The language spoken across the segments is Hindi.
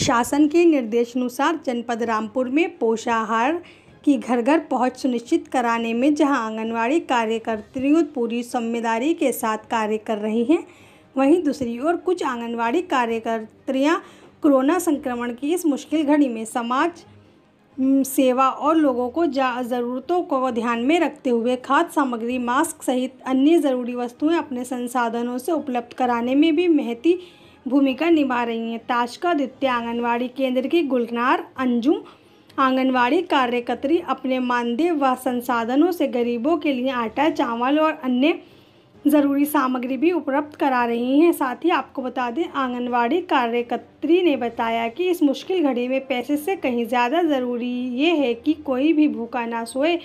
शासन के निर्देशानुसार जनपद रामपुर में पोषाहार की घर घर पहुंच सुनिश्चित कराने में जहां आंगनवाड़ी कार्यकर्तियों पूरी जिम्मेदारी के साथ कार्य कर रही हैं वहीं दूसरी ओर कुछ आंगनवाड़ी कार्यकर्तियां कोरोना संक्रमण की इस मुश्किल घड़ी में समाज सेवा और लोगों को ज़रूरतों को ध्यान में रखते हुए खाद्य सामग्री मास्क सहित अन्य ज़रूरी वस्तुएं अपने संसाधनों से उपलब्ध कराने में भी महती भूमिका निभा रही हैं ताशका द्वितीय आंगनवाड़ी केंद्र की गुलनार अंजुम आंगनवाड़ी कार्यकत्री अपने मानदेय व संसाधनों से गरीबों के लिए आटा चावल और अन्य ज़रूरी सामग्री भी उपलब्ध करा रही हैं साथ ही आपको बता दें आंगनवाड़ी कार्यकत्री ने बताया कि इस मुश्किल घड़ी में पैसे से कहीं ज़्यादा ज़रूरी ये है कि कोई भी भूखा ना सोए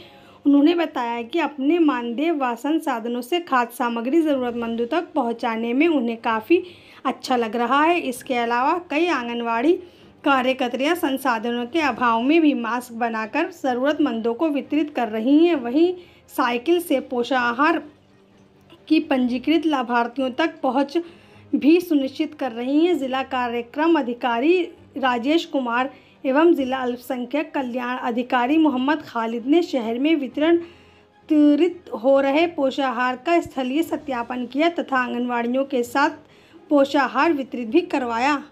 उन्होंने बताया कि अपने मानदेय वासन साधनों से खाद्य सामग्री ज़रूरतमंदों तक पहुंचाने में उन्हें काफ़ी अच्छा लग रहा है इसके अलावा कई आंगनवाड़ी कार्यकर्तियाँ संसाधनों के अभाव में भी मास्क बनाकर ज़रूरतमंदों को वितरित कर रही हैं वहीं साइकिल से पोषाहार की पंजीकृत लाभार्थियों तक पहुँच भी सुनिश्चित कर रही हैं जिला कार्यक्रम अधिकारी राजेश कुमार एवं ज़िला अल्पसंख्यक कल्याण अधिकारी मोहम्मद खालिद ने शहर में वितरण वितरित हो रहे पोषाहार का स्थलीय सत्यापन किया तथा आंगनवाड़ियों के साथ पोषाहार वितरित भी करवाया